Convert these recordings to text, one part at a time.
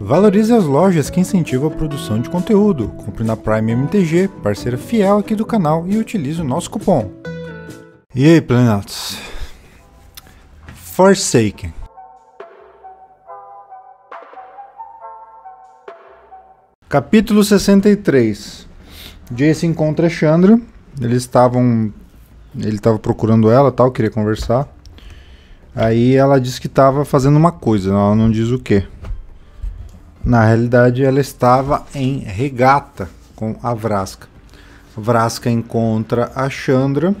Valorize as lojas que incentivam a produção de conteúdo. Compre na Prime MTG, parceira fiel aqui do canal, e utilize o nosso cupom. E aí, Planaltos? Forsaken. Capítulo 63. Jace encontra Chandra. Eles estavam. Ele estava procurando ela tal, queria conversar. Aí ela disse que estava fazendo uma coisa, ela não diz o que. Na realidade, ela estava em regata com a Vraska. Vraska encontra a Chandra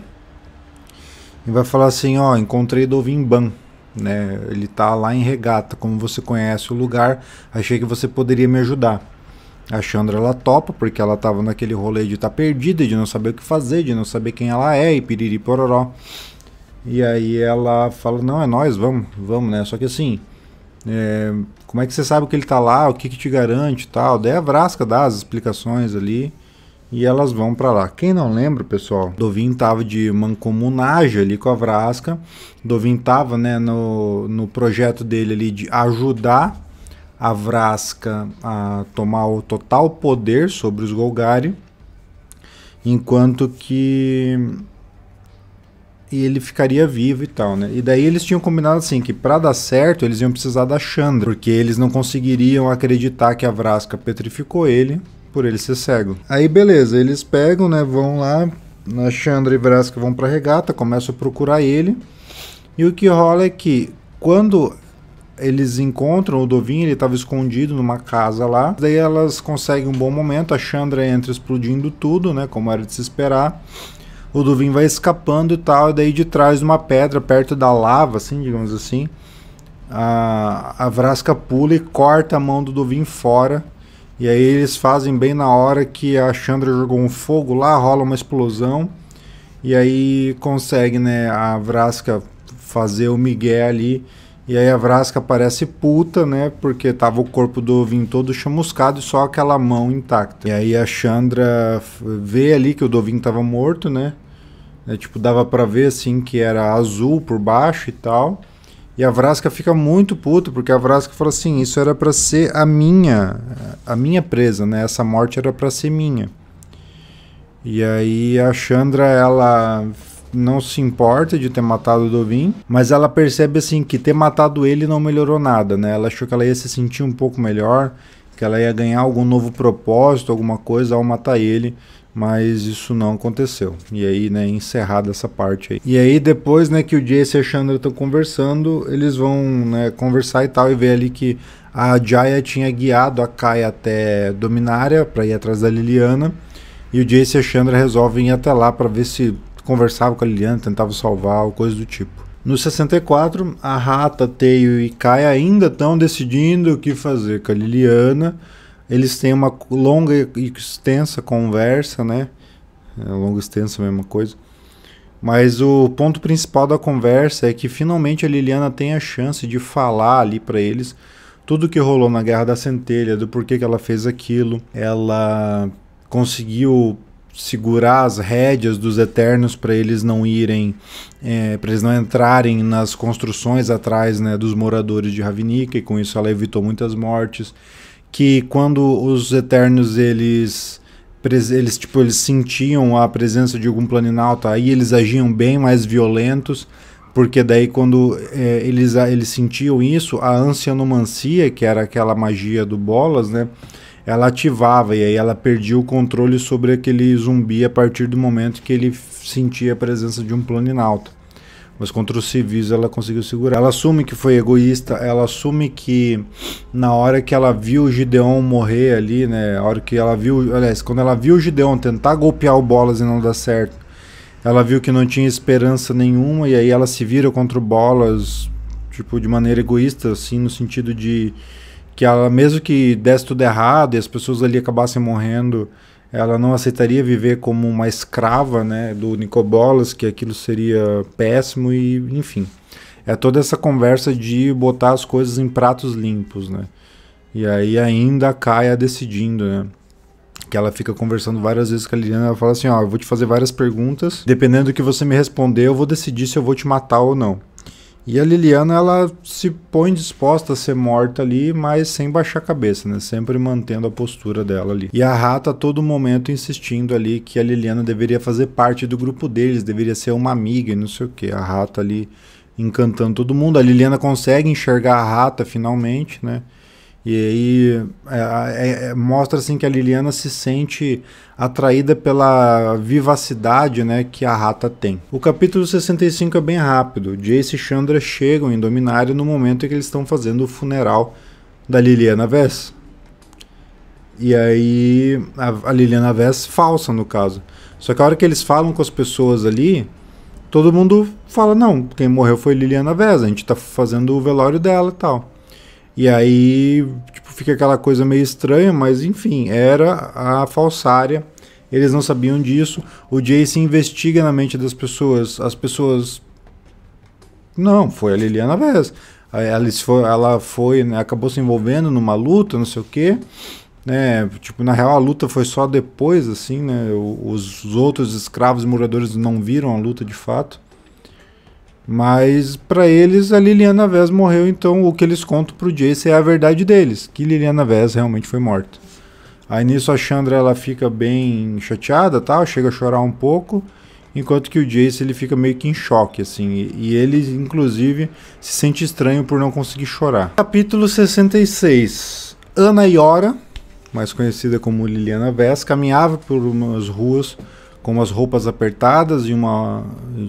e vai falar assim: Ó, encontrei Dovimban. Né? Ele tá lá em regata. Como você conhece o lugar, achei que você poderia me ajudar. A Chandra ela topa, porque ela tava naquele rolê de estar tá perdida, de não saber o que fazer, de não saber quem ela é e piriri pororó. E aí ela fala: Não, é nós, vamos, vamos, né? Só que assim, é, como é que você sabe que ele está lá? O que, que te garante tal? Daí a Vrasca dá as explicações ali e elas vão para lá. Quem não lembra, pessoal, Dovin tava de mancomunagem ali com a Vrasca. Dovin tava, né, no, no projeto dele ali de ajudar a Vrasca a tomar o total poder sobre os Golgari, enquanto que e ele ficaria vivo e tal, né? E daí eles tinham combinado assim que para dar certo eles iam precisar da Chandra, porque eles não conseguiriam acreditar que a Vraska petrificou ele por ele ser cego. Aí beleza, eles pegam, né, vão lá, na Chandra e Vraska vão para regata, começam a procurar ele. E o que rola é que quando eles encontram o Dovin, ele estava escondido numa casa lá. Daí elas conseguem um bom momento, a Chandra entra explodindo tudo, né, como era de se esperar o Duvin vai escapando e tal, e daí de trás de uma pedra, perto da lava, assim, digamos assim, a, a Vrasca pula e corta a mão do Duvin fora, e aí eles fazem bem na hora que a Chandra jogou um fogo lá, rola uma explosão, e aí consegue, né, a Vrasca fazer o migué ali, e aí a Vrasca parece puta, né? Porque tava o corpo do Dovin todo chamuscado e só aquela mão intacta. E aí a Chandra vê ali que o Dovin tava morto, né? É, tipo, dava para ver assim que era azul por baixo e tal. E a Vrasca fica muito puto, porque a Vrasca fala assim: "Isso era para ser a minha, a minha presa, né? Essa morte era para ser minha". E aí a Chandra ela não se importa de ter matado o Dovin, mas ela percebe assim que ter matado ele não melhorou nada, né? Ela achou que ela ia se sentir um pouco melhor, que ela ia ganhar algum novo propósito, alguma coisa ao matar ele mas isso não aconteceu. E aí, né, encerrada essa parte aí. E aí depois, né, que o Jace e a Chandra estão conversando, eles vão, né, conversar e tal e ver ali que a Jaya tinha guiado a Kai até Dominária para ir atrás da Liliana, e o Jace e a Chandra resolvem ir até lá para ver se conversava com a Liliana, tentava salvar ou coisa do tipo. No 64, a Rata, Teio e Kai ainda estão decidindo o que fazer com a Liliana. Eles têm uma longa e extensa conversa, né? É longa e extensa a mesma coisa. Mas o ponto principal da conversa é que finalmente a Liliana tem a chance de falar ali para eles tudo o que rolou na Guerra da Centelha, do porquê que ela fez aquilo. Ela conseguiu segurar as rédeas dos Eternos para eles não irem, é, para eles não entrarem nas construções atrás né, dos moradores de Ravnica, e com isso ela evitou muitas mortes que quando os Eternos eles eles tipo eles sentiam a presença de algum planinalto aí eles agiam bem mais violentos porque daí quando é, eles eles sentiam isso a ancianomancia que era aquela magia do bolas né ela ativava e aí ela perdia o controle sobre aquele zumbi a partir do momento que ele sentia a presença de um planinalto mas contra os civis ela conseguiu segurar. Ela assume que foi egoísta, ela assume que na hora que ela viu o Gideon morrer ali, né, a hora que ela viu, aliás, quando ela viu o Gideon tentar golpear o Bolas e não dar certo, ela viu que não tinha esperança nenhuma e aí ela se vira contra o Bolas, tipo, de maneira egoísta, assim, no sentido de que ela, mesmo que desse tudo errado e as pessoas ali acabassem morrendo, ela não aceitaria viver como uma escrava né, do Nicobolas, que aquilo seria péssimo e enfim. É toda essa conversa de botar as coisas em pratos limpos, né? E aí ainda a Kaia decidindo, né? Que ela fica conversando várias vezes com a Liliana, ela fala assim, ó, eu vou te fazer várias perguntas, dependendo do que você me responder, eu vou decidir se eu vou te matar ou não. E a Liliana, ela se põe disposta a ser morta ali, mas sem baixar a cabeça, né? Sempre mantendo a postura dela ali. E a Rata a todo momento insistindo ali que a Liliana deveria fazer parte do grupo deles, deveria ser uma amiga e não sei o que. A Rata ali encantando todo mundo. A Liliana consegue enxergar a Rata finalmente, né? E aí é, é, é, mostra assim que a Liliana se sente atraída pela vivacidade né, que a rata tem. O capítulo 65 é bem rápido. Jace e Chandra chegam em Dominário no momento em que eles estão fazendo o funeral da Liliana Vess. E aí a, a Liliana Vess falsa, no caso. Só que a hora que eles falam com as pessoas ali, todo mundo fala, não, quem morreu foi Liliana Vess, a gente está fazendo o velório dela e tal. E aí, tipo, fica aquela coisa meio estranha, mas enfim, era a falsária. Eles não sabiam disso. O Jace investiga na mente das pessoas. As pessoas. Não, foi a Liliana Vez. Ela foi, ela foi né, acabou se envolvendo numa luta, não sei o quê. Né? Tipo, na real, a luta foi só depois, assim, né? Os, outros escravos moradores não viram a luta de fato. Mas para eles a Liliana Vez morreu, então o que eles contam pro Jace é a verdade deles, que Liliana Vez realmente foi morta. Aí nisso a Chandra ela fica bem chateada, tal tá? Chega a chorar um pouco, enquanto que o Jace ele fica meio que em choque assim, e ele inclusive se sente estranho por não conseguir chorar. Capítulo 66. Ana Yora, mais conhecida como Liliana Vez, caminhava por umas ruas com as roupas apertadas e uma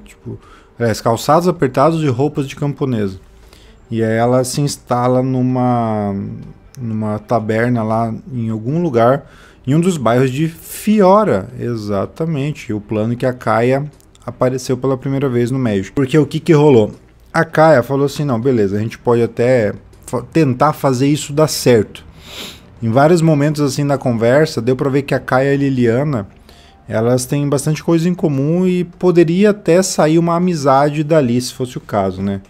tipo aliás, é, calçados apertados e roupas de camponesa. E aí ela se instala numa, numa taberna lá em algum lugar, em um dos bairros de Fiora, exatamente, o plano é que a Caia apareceu pela primeira vez no Magic. Porque o que que rolou? A Caia falou assim, não, beleza, a gente pode até tentar fazer isso dar certo. Em vários momentos assim da conversa, deu para ver que a Caia e é a Liliana elas têm bastante coisa em comum e poderia até sair uma amizade dali, se fosse o caso, né?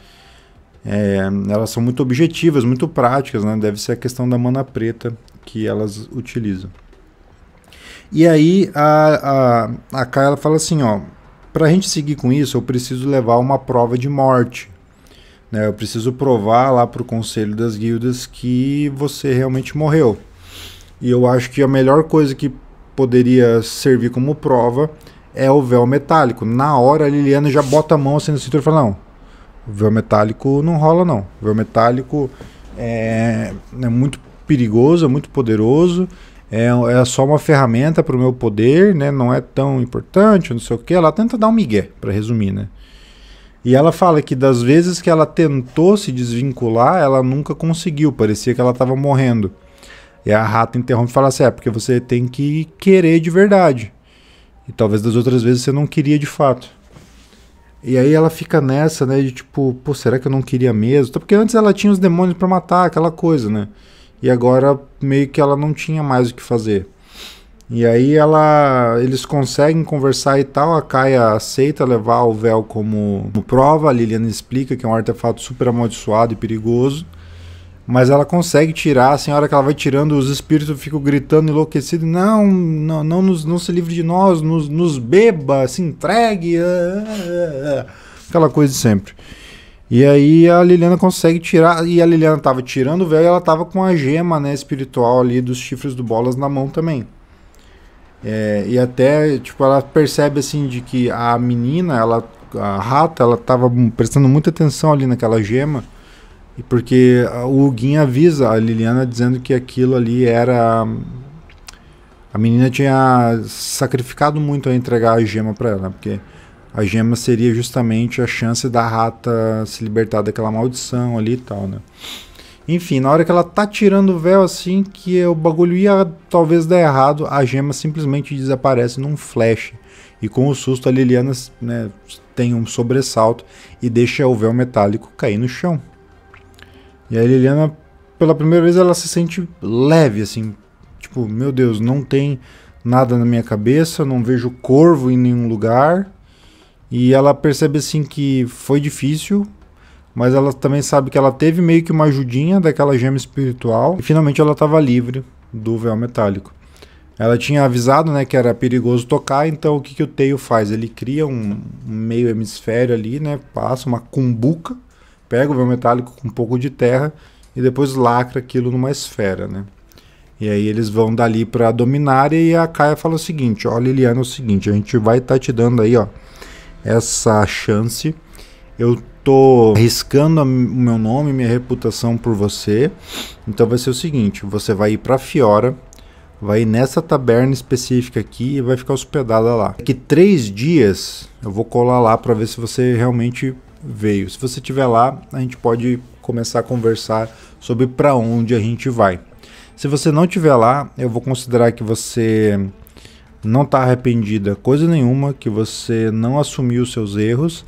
É, elas são muito objetivas, muito práticas, né? Deve ser a questão da mana preta que elas utilizam. E aí a, a, a ela fala assim, ó, pra gente seguir com isso, eu preciso levar uma prova de morte. Né? Eu preciso provar lá pro conselho das guildas que você realmente morreu. E eu acho que a melhor coisa que poderia servir como prova é o véu metálico. Na hora a Liliana já bota a mão assim no cinturão e fala: não, o véu metálico não rola, não. O véu metálico é, é muito perigoso, é muito poderoso. É, é só uma ferramenta para o meu poder, né? Não é tão importante, não sei o que. Ela tenta dar um migué, para resumir, né? E ela fala que das vezes que ela tentou se desvincular, ela nunca conseguiu. Parecia que ela estava morrendo. E a rata interrompe e fala assim: é, porque você tem que querer de verdade. E talvez das outras vezes você não queria de fato. E aí ela fica nessa, né? De tipo, pô, será que eu não queria mesmo? Porque antes ela tinha os demônios para matar, aquela coisa, né? E agora meio que ela não tinha mais o que fazer. E aí ela, eles conseguem conversar e tal, a Kaia aceita levar o véu como, como prova, a Liliana explica que é um artefato super amaldiçoado e perigoso mas ela consegue tirar, assim, a hora que ela vai tirando, os espíritos ficam gritando enlouquecidos, não, não, não, nos, não se livre de nós, nos, nos beba, se entregue, ah, ah, ah, ah. aquela coisa de sempre. E aí a Liliana consegue tirar, e a Liliana tava tirando o véu e ela tava com a gema, né, espiritual ali dos chifres do Bolas na mão também. É, e até, tipo, ela percebe, assim, de que a menina, ela, a rata, ela tava prestando muita atenção ali naquela gema, e porque o Guin avisa a Liliana dizendo que aquilo ali era a menina tinha sacrificado muito a entregar a gema para ela, porque a gema seria justamente a chance da rata se libertar daquela maldição ali e tal, né? Enfim, na hora que ela tá tirando o véu assim, que é o bagulho ia talvez dar errado, a gema simplesmente desaparece num flash. E com o susto a Liliana né, tem um sobressalto e deixa o véu metálico cair no chão. E a Liliana, pela primeira vez, ela se sente leve, assim. Tipo, meu Deus, não tem nada na minha cabeça, não vejo corvo em nenhum lugar. E ela percebe, assim, que foi difícil, mas ela também sabe que ela teve meio que uma ajudinha daquela gema espiritual. E finalmente ela estava livre do véu metálico. Ela tinha avisado né, que era perigoso tocar, então o que, que o Teio faz? Ele cria um meio hemisfério ali, né? Passa uma cumbuca pega o véu metálico com um pouco de terra e depois lacra aquilo numa esfera, né? E aí eles vão dali para a Dominária e a Caia fala o seguinte, ó Liliana, é o seguinte, a gente vai estar tá te dando aí, ó, essa chance. Eu tô arriscando o meu nome, minha reputação por você. Então vai ser o seguinte, você vai ir para Fiora, vai ir nessa taberna específica aqui e vai ficar hospedada lá. Daqui três dias eu vou colar lá para ver se você realmente veio. Se você estiver lá, a gente pode começar a conversar sobre para onde a gente vai. Se você não estiver lá, eu vou considerar que você não está arrependida coisa nenhuma, que você não assumiu os seus erros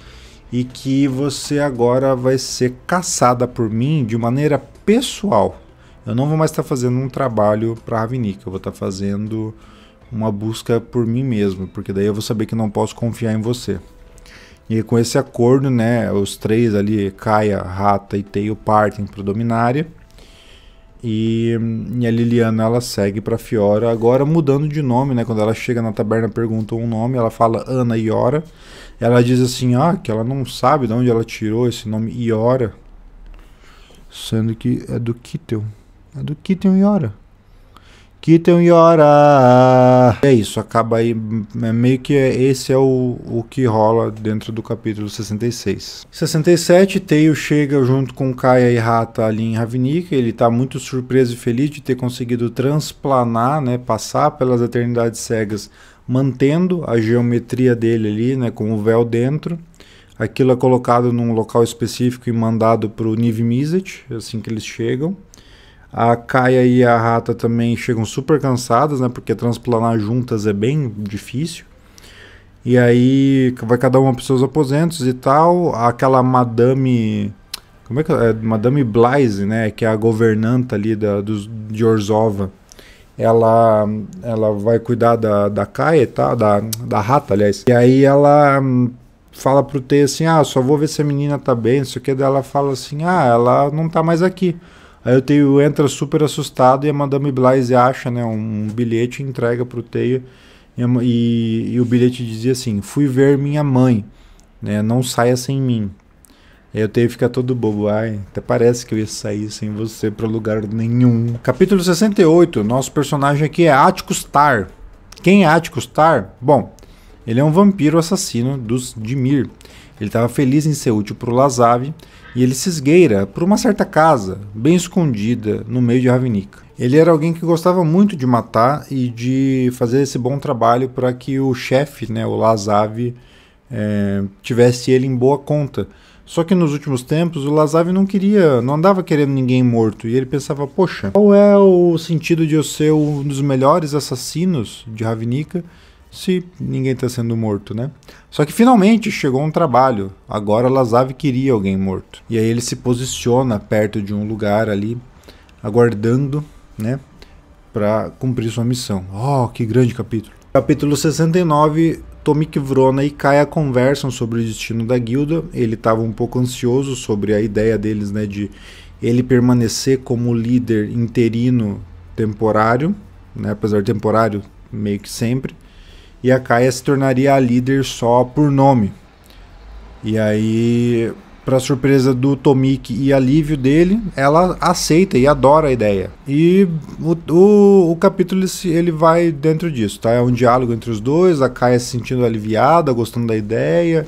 e que você agora vai ser caçada por mim de maneira pessoal. Eu não vou mais estar tá fazendo um trabalho para a Ravinica, eu vou estar tá fazendo uma busca por mim mesmo, porque daí eu vou saber que não posso confiar em você. E com esse acordo, né, os três ali, Kaia, Rata e Teio, partem para Dominária. E, e, a Liliana ela segue para Fiora, agora mudando de nome, né? Quando ela chega na taberna, pergunta um nome, ela fala Ana Iora. Ela diz assim: ah, que ela não sabe de onde ela tirou esse nome Iora, sendo que é do Kittel. É do Kittel Iora. Kitan Yora. É isso, acaba aí. É meio que esse é o, o que rola dentro do capítulo 66. 67, Teio chega junto com Kaia e Rata ali em Ravnica. Ele está muito surpreso e feliz de ter conseguido transplanar, né, passar pelas eternidades cegas, mantendo a geometria dele ali, né, com o véu dentro. Aquilo é colocado num local específico e mandado para o Niv Mizzet, assim que eles chegam. A Kaia e a Rata também chegam super cansadas, né? Porque transplanar juntas é bem difícil. E aí vai cada uma para seus aposentos e tal. Aquela Madame. Como é que é? é? Madame Blaise, né? Que é a governanta ali da, dos, de Orzova. Ela, ela vai cuidar da, da Kaia tá? da, da Rata, aliás. E aí ela hum, fala pro T assim: Ah, só vou ver se a menina tá bem. Isso aqui dela fala assim: Ah, ela não tá mais aqui. Aí o Teio entra super assustado e a Madame Blaise acha né, um bilhete e entrega o Teio. E, e, e, o bilhete dizia assim: Fui ver minha mãe, né, não saia sem mim. Aí o Teio fica todo bobo. Ai, até parece que eu ia sair sem você para lugar nenhum. Capítulo 68. Nosso personagem aqui é Atticus Tar. Quem é Atticus Tar? Bom, ele é um vampiro assassino dos Dimir ele estava feliz em ser útil para o Lazave e ele se esgueira por uma certa casa, bem escondida, no meio de Ravnica. Ele era alguém que gostava muito de matar e de fazer esse bom trabalho para que o chefe, né, o Lazave, eh, é, tivesse ele em boa conta. Só que nos últimos tempos o Lazave não queria, não andava querendo ninguém morto e ele pensava, poxa, qual é o sentido de eu ser um dos melhores assassinos de Ravnica se ninguém está sendo morto, né? Só que finalmente chegou um trabalho. Agora Lazave queria alguém morto. E aí ele se posiciona perto de um lugar ali, aguardando, né? Para cumprir sua missão. Oh, que grande capítulo. Capítulo 69. Tomik Vrona e Kaia conversam sobre o destino da guilda. Ele estava um pouco ansioso sobre a ideia deles, né? De ele permanecer como líder interino temporário, né? Apesar de temporário meio que sempre e a Kaia se tornaria a líder só por nome. E aí, para surpresa do Tomik e alívio dele, ela aceita e adora a ideia. E o, o, o capítulo ele vai dentro disso, tá? É um diálogo entre os dois, a Kaia se sentindo aliviada, gostando da ideia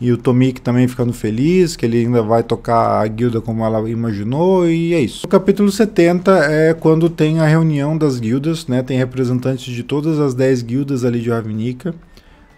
e o Tomik também ficando feliz, que ele ainda vai tocar a guilda como ela imaginou, e é isso. O capítulo 70 é quando tem a reunião das guildas, né? Tem representantes de todas as 10 guildas ali de Ravnica.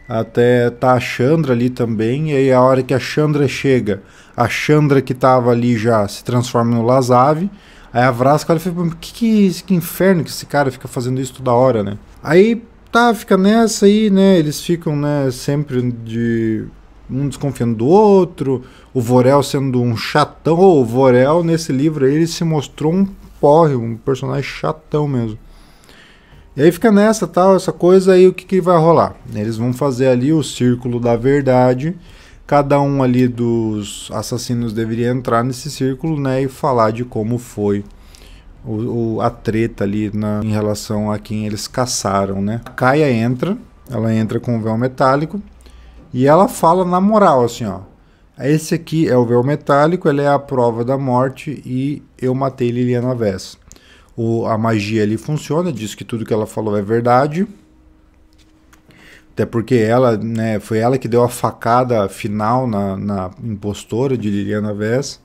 Até tá a Chandra ali também, e aí a hora que a Chandra chega, a Chandra que tava ali já se transforma no Lazave. Aí a Vrasca olha fala, que, que, é que inferno que esse cara fica fazendo isso toda hora, né? Aí tá, fica nessa aí, né? Eles ficam, né, sempre de um desconfiando do outro, o Vorel sendo um chatão. o Vorel, nesse livro aí, ele se mostrou um porre, um personagem chatão mesmo. E aí fica nessa, tal, essa coisa aí, o que, que vai rolar? Eles vão fazer ali o círculo da verdade. Cada um ali dos assassinos deveria entrar nesse círculo, né, e falar de como foi o, o a treta ali na, em relação a quem eles caçaram, né? A Kaia entra, ela entra com o véu metálico e ela fala na moral, assim, ó. Esse aqui é o véu metálico, ele é a prova da morte e eu matei Liliana Vess. O, a magia ali funciona, diz que tudo que ela falou é verdade. Até porque ela, né, foi ela que deu a facada final na, na impostora de Liliana Vess.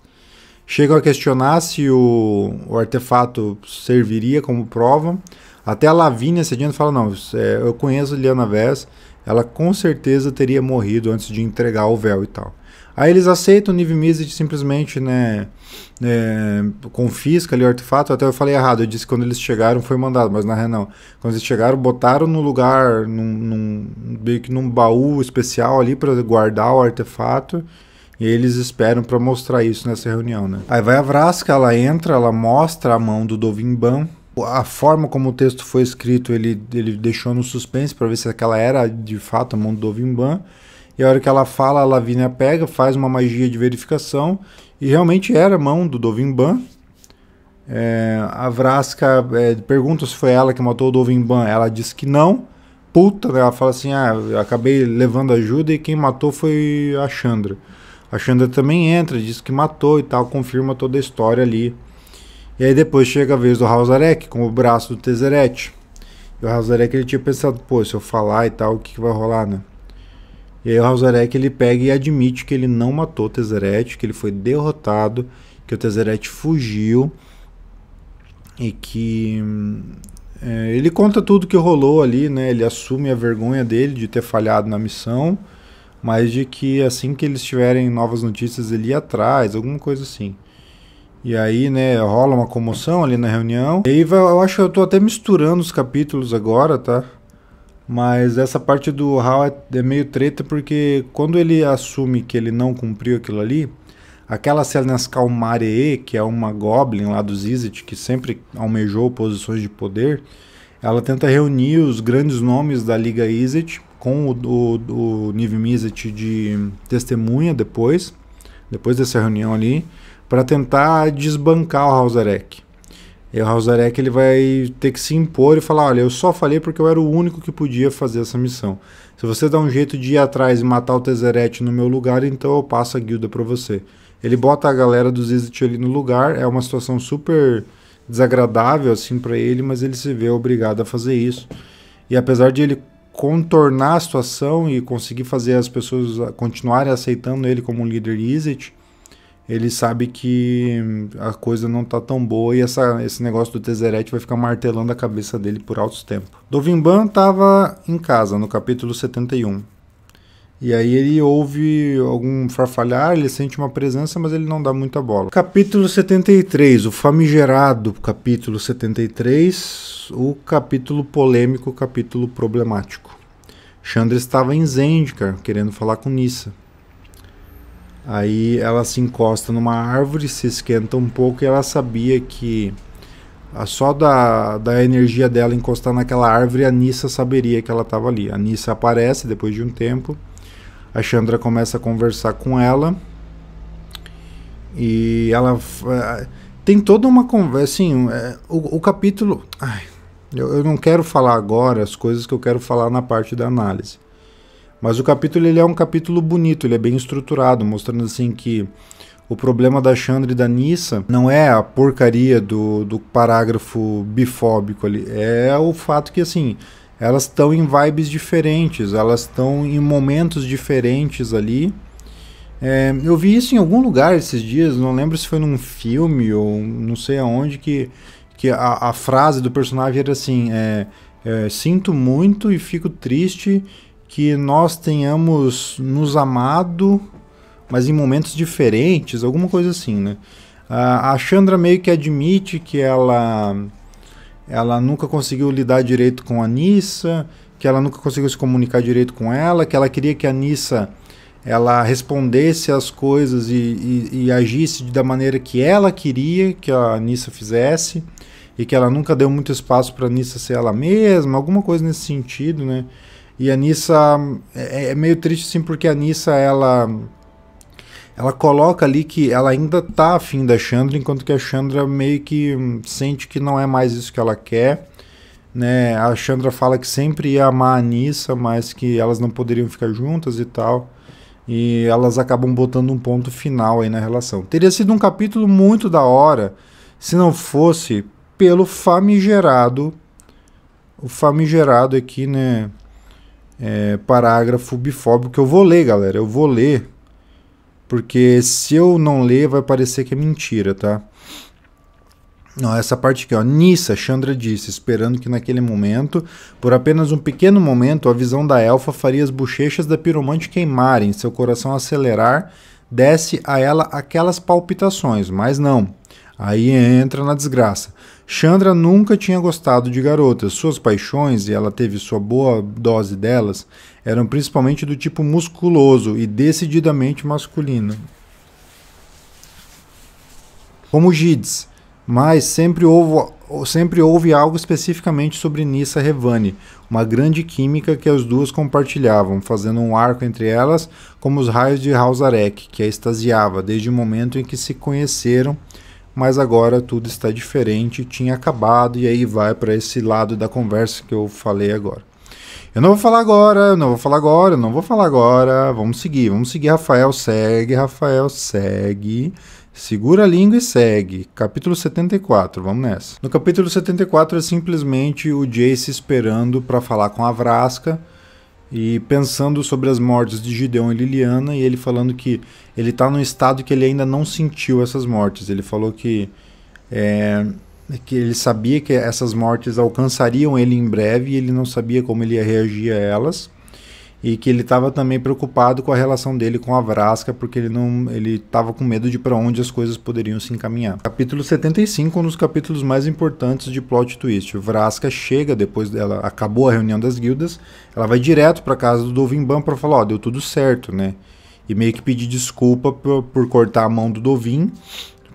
Chega a questionar se o, o artefato serviria como prova. Até a Lavínia esse dia fala: não, é, eu conheço Liana Vess, ela com certeza teria morrido antes de entregar o véu e tal. Aí eles aceitam o Niv simplesmente, né, é, confisca ali o artefato. Até eu falei errado, eu disse que quando eles chegaram foi mandado, mas na real não. Quando eles chegaram, botaram no lugar, num, num, que num baú especial ali para guardar o artefato. E eles esperam para mostrar isso nessa reunião, né? Aí vai a Vrasca, ela entra, ela mostra a mão do Dovimban, a forma como o texto foi escrito, ele, ele deixou no suspense para ver se aquela era de fato a mão do Vimban. E a hora que ela fala, a Lavínia pega, faz uma magia de verificação e realmente era a mão do Dovimban. É, a Vraska é, pergunta se foi ela que matou o Dovimban. Ela diz que não. Puta, né? ela fala assim: ah, acabei levando ajuda e quem matou foi a Chandra. A Chandra também entra, diz que matou e tal, confirma toda a história ali. E aí depois chega a vez do Halzarek com o braço do Tezzeret. E o Halzarek ele tinha pensado, pô, se eu falar e tal, o que, que vai rolar, né? E aí o Halzarek ele pega e admite que ele não matou o Tezzeret, que ele foi derrotado, que o Tezzeret fugiu e que hum, é, ele conta tudo que rolou ali, né? Ele assume a vergonha dele de ter falhado na missão, mas de que assim que eles tiverem novas notícias ele ia atrás, alguma coisa assim. E aí, né, rola uma comoção ali na reunião. E aí, eu acho que eu tô até misturando os capítulos agora, tá? Mas essa parte do Hal é, é meio treta porque quando ele assume que ele não cumpriu aquilo ali, aquela Selenskal Maree, que é uma Goblin lá do Zizit, que sempre almejou posições de poder, ela tenta reunir os grandes nomes da Liga Izit com o, o, o Niv Mizzet de testemunha depois, depois dessa reunião ali para tentar desbancar o Hausarek. E o Hausarek ele vai ter que se impor e falar: olha, eu só falei porque eu era o único que podia fazer essa missão. Se você dá um jeito de ir atrás e matar o Tezzeret no meu lugar, então eu passo a guilda para você. Ele bota a galera dos Zizit ali no lugar, é uma situação super desagradável assim para ele, mas ele se vê obrigado a fazer isso. E apesar de ele contornar a situação e conseguir fazer as pessoas continuarem aceitando ele como líder líder Izit, ele sabe que a coisa não tá tão boa e essa, esse negócio do Teserete vai ficar martelando a cabeça dele por altos tempos. Dovimban estava em casa, no capítulo 71. E aí ele ouve algum farfalhar, ele sente uma presença, mas ele não dá muita bola. Capítulo 73, o famigerado capítulo 73, o capítulo polêmico, o capítulo problemático. Chandra estava em Zendikar, querendo falar com Nissa. Aí ela se encosta numa árvore, se esquenta um pouco e ela sabia que só da, da energia dela encostar naquela árvore, a Nissa saberia que ela estava ali. A Nissa aparece depois de um tempo. A Chandra começa a conversar com ela. E ela é, tem toda uma conversa. Assim, é, o, o capítulo. Ai, eu, eu não quero falar agora as coisas que eu quero falar na parte da análise. Mas o capítulo ele é um capítulo bonito, ele é bem estruturado, mostrando assim que o problema da Chandra e da Nissa não é a porcaria do, do parágrafo bifóbico ali, é o fato que assim elas estão em vibes diferentes, elas estão em momentos diferentes ali. É, eu vi isso em algum lugar esses dias, não lembro se foi num filme ou não sei aonde, que, que a, a frase do personagem era assim: é, é, Sinto muito e fico triste que nós tenhamos nos amado, mas em momentos diferentes, alguma coisa assim, né? A Chandra meio que admite que ela ela nunca conseguiu lidar direito com a Nissa, que ela nunca conseguiu se comunicar direito com ela, que ela queria que a Nissa ela respondesse às coisas e, e, e, agisse da maneira que ela queria que a Nissa fizesse e que ela nunca deu muito espaço para a Nissa ser ela mesma, alguma coisa nesse sentido, né? E a Nissa é, é, é meio triste assim porque a Nissa ela ela coloca ali que ela ainda tá afim da Chandra, enquanto que a Chandra meio que hum, sente que não é mais isso que ela quer. Né? A Chandra fala que sempre ia amar a Nissa, mas que elas não poderiam ficar juntas e tal. E elas acabam botando um ponto final aí na relação. Teria sido um capítulo muito da hora se não fosse pelo famigerado. O famigerado aqui, né? é, parágrafo bifóbico que eu vou ler, galera. Eu vou ler, porque se eu não ler, vai parecer que é mentira, tá? Não, essa parte aqui, ó. Nissa, Chandra disse, esperando que naquele momento, por apenas um pequeno momento, a visão da elfa faria as bochechas da piromante queimarem, seu coração acelerar, desse a ela aquelas palpitações, mas não. Aí entra na desgraça. Chandra nunca tinha gostado de garotas. Suas paixões, e ela teve sua boa dose delas, eram principalmente do tipo musculoso e decididamente masculino. Como Gids, mas sempre houve, sempre houve algo especificamente sobre Nissa Revani, uma grande química que as duas compartilhavam, fazendo um arco entre elas como os raios de Halzarek, que a extasiava desde o momento em que se conheceram mas agora tudo está diferente, tinha acabado e aí vai para esse lado da conversa que eu falei agora. Eu não vou falar agora, eu não vou falar agora, eu não vou falar agora. Vamos seguir, vamos seguir. Rafael segue, Rafael segue. Segura a língua e segue. Capítulo 74, vamos nessa. No capítulo 74 é simplesmente o Jace esperando para falar com a Vrasca e pensando sobre as mortes de Gideon e Liliana, e ele falando que ele está num estado que ele ainda não sentiu essas mortes. Ele falou que, é, que ele sabia que essas mortes alcançariam ele em breve e ele não sabia como ele ia reagir a elas e que ele estava também preocupado com a relação dele com a Vrasca, porque ele não ele estava com medo de para onde as coisas poderiam se encaminhar. Capítulo 75, um dos capítulos mais importantes de plot twist. Vrasca chega depois dela acabou a reunião das guildas, ela vai direto para casa do Dovimban para falar, ó, oh, deu tudo certo, né? E meio que pedir desculpa por, por cortar a mão do Dovin,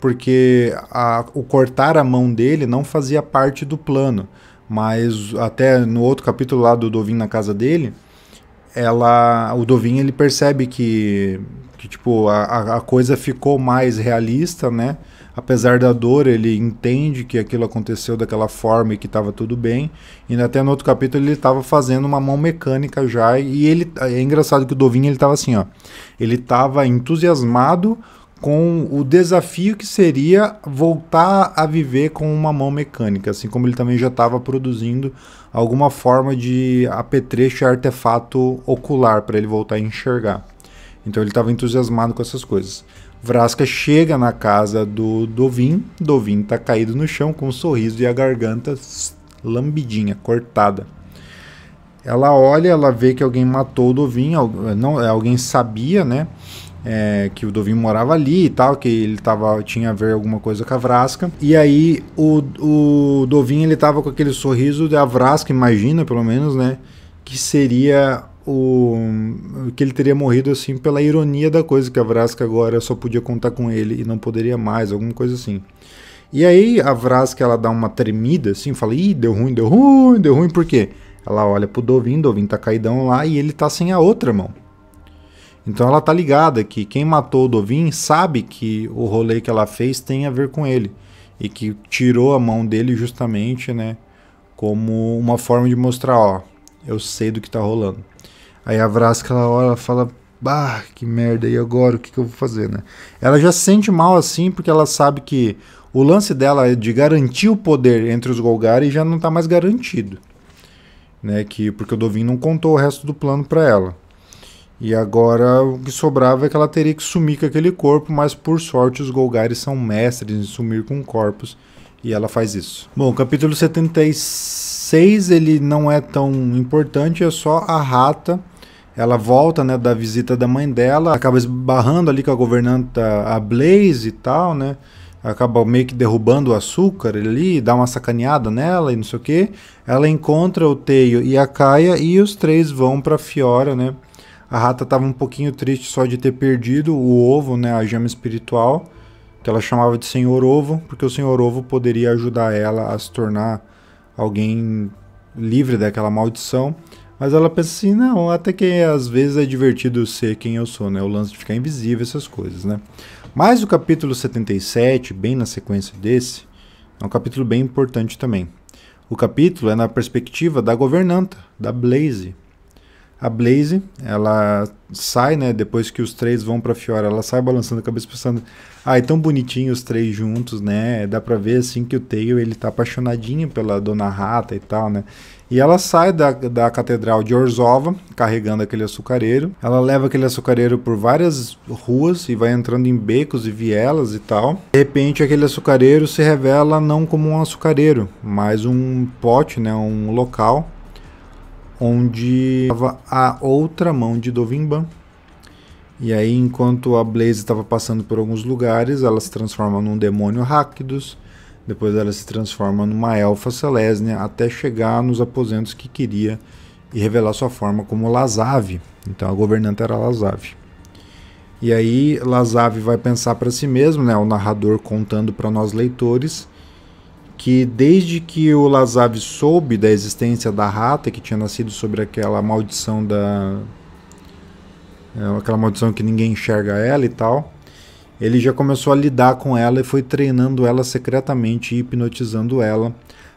porque a, o cortar a mão dele não fazia parte do plano. Mas até no outro capítulo lá do Dovin na casa dele, ela, o Dovin ele percebe que, que tipo, a, a coisa ficou mais realista, né? Apesar da dor, ele entende que aquilo aconteceu daquela forma e que estava tudo bem. E até no outro capítulo ele estava fazendo uma mão mecânica já. E ele é engraçado que o Dovin ele estava assim, ó. Ele estava entusiasmado com o desafio que seria voltar a viver com uma mão mecânica, assim como ele também já estava produzindo alguma forma de apetrecho e artefato ocular para ele voltar a enxergar. Então ele estava entusiasmado com essas coisas. Vrasca chega na casa do Dovin, Dovin está caído no chão com um sorriso e a garganta lambidinha, cortada. Ela olha, ela vê que alguém matou o Dovin, não, é, alguém sabia, né? é, que o Dovinho morava ali e tal, que ele tava, tinha a ver alguma coisa com a Vrasca. E aí o, o Dovinho ele tava com aquele sorriso da Vrasca, imagina pelo menos, né? Que seria o que ele teria morrido assim pela ironia da coisa que a Vrasca agora só podia contar com ele e não poderia mais, alguma coisa assim. E aí a Vrasca ela dá uma tremida assim, fala: "Ih, deu ruim, deu ruim, deu ruim, por quê?" Ela olha pro Dovinho, Dovinho tá caidão lá e ele tá sem a outra mão. Então ela tá ligada que quem matou o Dovin sabe que o rolê que ela fez tem a ver com ele e que tirou a mão dele justamente, né, como uma forma de mostrar, ó, eu sei do que tá rolando. Aí a Vrasca ela olha, fala, bah, que merda, e agora o que, que eu vou fazer, né? Ela já sente mal assim porque ela sabe que o lance dela é de garantir o poder entre os Golgari já não tá mais garantido, né, que porque o Dovin não contou o resto do plano para ela. E agora o que sobrava é que ela teria que sumir com aquele corpo, mas por sorte os Golgares são mestres em sumir com corpos e ela faz isso. Bom, capítulo 76 ele não é tão importante, é só a rata. Ela volta né, da visita da mãe dela, acaba esbarrando ali com a governanta a Blaze e tal, né? Acaba meio que derrubando o açúcar ali, dá uma sacaneada nela e não sei o que. Ela encontra o Teio e a Caia e os três vão para Fiora, né? A rata estava um pouquinho triste só de ter perdido o ovo, né, a gema espiritual, que ela chamava de Senhor Ovo, porque o Senhor Ovo poderia ajudar ela a se tornar alguém livre daquela maldição. Mas ela pensa assim, não, até que às vezes é divertido ser quem eu sou, né? O lance de ficar invisível, essas coisas, né? Mas o capítulo 77, bem na sequência desse, é um capítulo bem importante também. O capítulo é na perspectiva da governanta, da Blaze, a Blaze, ela sai, né? Depois que os três vão pra Fiora, ela sai balançando a cabeça pensando... Ah, é tão bonitinho os três juntos, né? Dá pra ver, assim, que o Tail, ele tá apaixonadinho pela Dona Rata e tal, né? E ela sai da, da Catedral de Orzova, carregando aquele açucareiro. Ela leva aquele açucareiro por várias ruas e vai entrando em becos e vielas e tal. De repente, aquele açucareiro se revela não como um açucareiro, mas um pote, né? Um local onde estava a outra mão de Dovimban. E aí, enquanto a Blaze estava passando por alguns lugares, ela se transforma num demônio Rakdos, depois ela se transforma numa elfa Celésnia até chegar nos aposentos que queria e revelar sua forma como Lazave. Então a governante era Lazave. E aí Lazave vai pensar para si mesmo, né, o narrador contando para nós leitores, que desde que o Lazav soube da existência da rata que tinha nascido sobre aquela maldição da é, aquela maldição que ninguém enxerga ela e tal, ele já começou a lidar com ela e foi treinando ela secretamente e hipnotizando ela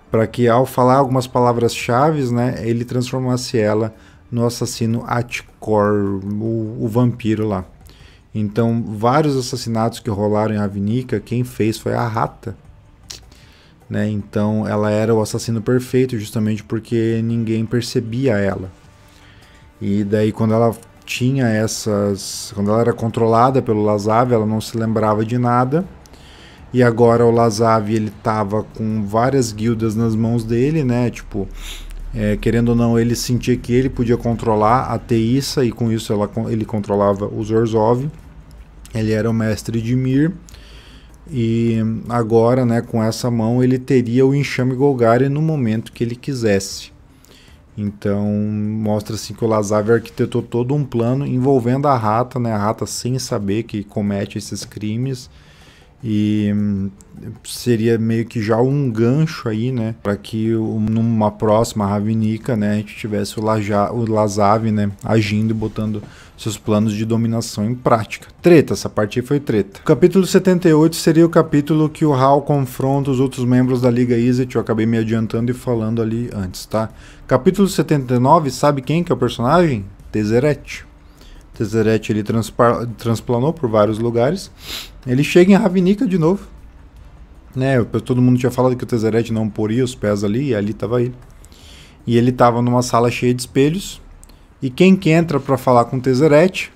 para que ao falar algumas palavras-chave, né, ele transformasse ela no assassino Atkor, o, o vampiro lá. Então, vários assassinatos que rolaram em Avnica, quem fez foi a rata. Né? Então ela era o assassino perfeito justamente porque ninguém percebia ela. E daí quando ela tinha essas, quando ela era controlada pelo Lazav, ela não se lembrava de nada. E agora o Lazav ele tava com várias guildas nas mãos dele, né? Tipo, é, querendo ou não, ele sentia que ele podia controlar a Teissa e com isso ela, ele controlava os Orzhov. Ele era o mestre de Mir e agora, né, com essa mão, ele teria o enxame Golgari no momento que ele quisesse. Então, mostra assim que o Lazav arquitetou todo um plano envolvendo a rata, né, a rata sem saber que comete esses crimes e hum, seria meio que já um gancho aí, né, para que numa próxima Ravinica, né, a gente tivesse o, Laja, o Lazave, né, agindo e botando seus planos de dominação em prática. Treta, essa parte foi treta. O capítulo 78 seria o capítulo que o Hal confronta os outros membros da Liga Izzet, eu acabei me adiantando e falando ali antes, tá? Capítulo 79, sabe quem que é o personagem? Tezeret. Tezzeret ele transplanou por vários lugares. Ele chega em Ravnica de novo. Né, todo mundo tinha falado que o Tezzeret não poria os pés ali, e ali estava ele. E ele estava numa sala cheia de espelhos. E quem que entra para falar com o Tezzeret?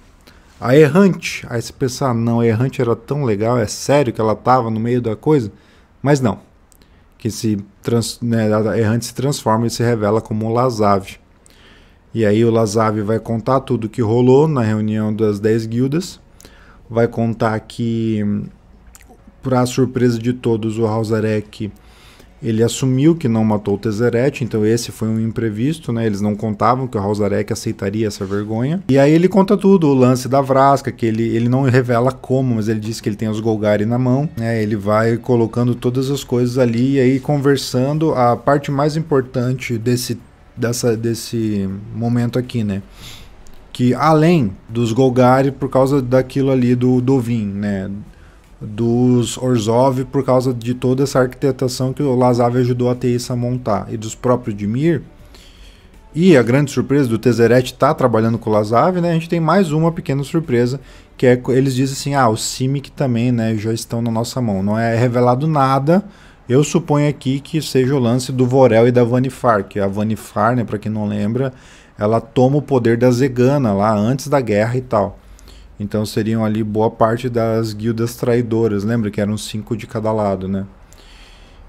A Errante. Aí você pensa, ah, não, a Errante era tão legal, é sério que ela estava no meio da coisa? Mas não. Que se trans, né, a Errante se transforma e se revela como Lazave. E aí o Lazave vai contar tudo que rolou na reunião das 10 guildas, vai contar que, para surpresa de todos, o Halzarek ele assumiu que não matou o Tezeret. então esse foi um imprevisto, né? Eles não contavam que o Halzarek aceitaria essa vergonha. E aí ele conta tudo, o lance da Vrasca, que ele, ele não revela como, mas ele diz que ele tem os Golgari na mão, né? Ele vai colocando todas as coisas ali e aí conversando. A parte mais importante desse dessa, desse momento aqui, né? Que além dos Golgari por causa daquilo ali do Dovin, né? Dos Orzov, por causa de toda essa arquitetação que o Lazav ajudou a Teissa a montar e dos próprios Dimir. E a grande surpresa do Tezzeret tá trabalhando com o Lazav, né? A gente tem mais uma pequena surpresa, que é eles dizem assim: "Ah, o Simic também, né, já estão na nossa mão". Não é revelado nada, eu suponho aqui que seja o lance do Vorel e da Vanifar, que a Vanifar, né, para quem não lembra, ela toma o poder da Zegana lá antes da guerra e tal. Então seriam ali boa parte das guildas traidoras, lembra que eram cinco de cada lado, né?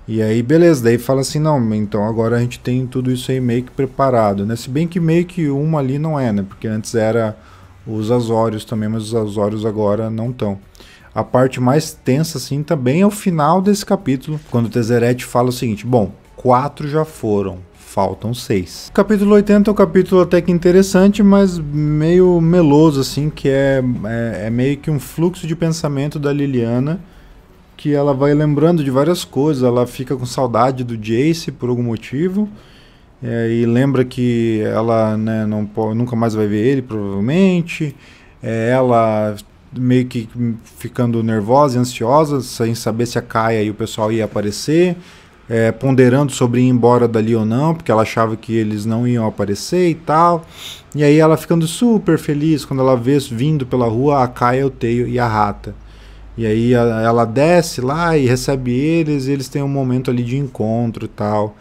E aí, beleza, daí fala assim, não, então agora a gente tem tudo isso aí meio que preparado, né? Se bem que meio que uma ali não é, né? Porque antes era os Azórios também, mas os Azórios agora não estão a parte mais tensa, assim, também é o final desse capítulo, quando o Tezzeret fala o seguinte: bom, quatro já foram, faltam seis. O capítulo 80 é um capítulo até que interessante, mas meio meloso, assim, que é, é, é, meio que um fluxo de pensamento da Liliana, que ela vai lembrando de várias coisas, ela fica com saudade do Jace por algum motivo, é, e lembra que ela né, não, nunca mais vai ver ele, provavelmente, é, ela meio que ficando nervosa e ansiosa, sem saber se a Caia e o pessoal ia aparecer, é, ponderando sobre ir embora dali ou não, porque ela achava que eles não iam aparecer e tal. E aí ela ficando super feliz quando ela vê vindo pela rua a Caia, o Teio e a Rata. E aí a, ela desce lá e recebe eles, e eles têm um momento ali de encontro e tal.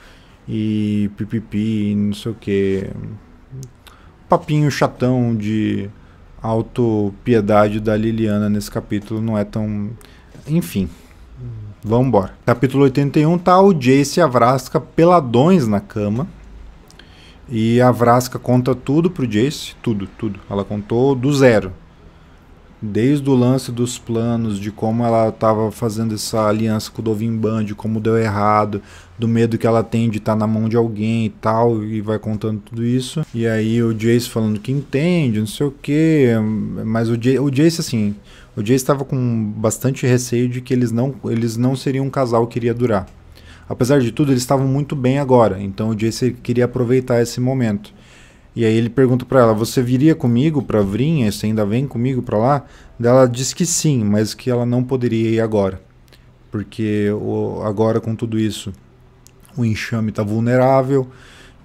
E pipipi, não sei o que. Papinho chatão de autopiedade da Liliana nesse capítulo não é tão. Enfim. Vamos embora. Capítulo 81 tá o Jace e a Vrasca peladões na cama. E a Vrasca conta tudo pro Jace, tudo, tudo. Ela contou do zero desde o lance dos planos, de como ela estava fazendo essa aliança com o Dovin Band, como deu errado, do medo que ela tem de estar tá na mão de alguém e tal, e vai contando tudo isso. E aí o Jace falando que entende, não sei o que, mas o, Jace, o Jace assim, o Jace estava com bastante receio de que eles não, eles não seriam um casal que iria durar. Apesar de tudo, eles estavam muito bem agora, então o Jace queria aproveitar esse momento. E aí ele pergunta para ela: "Você viria comigo para Vrinha? Você ainda vem comigo para lá?" Ela diz que sim, mas que ela não poderia ir agora, porque o, agora com tudo isso, o enxame está vulnerável,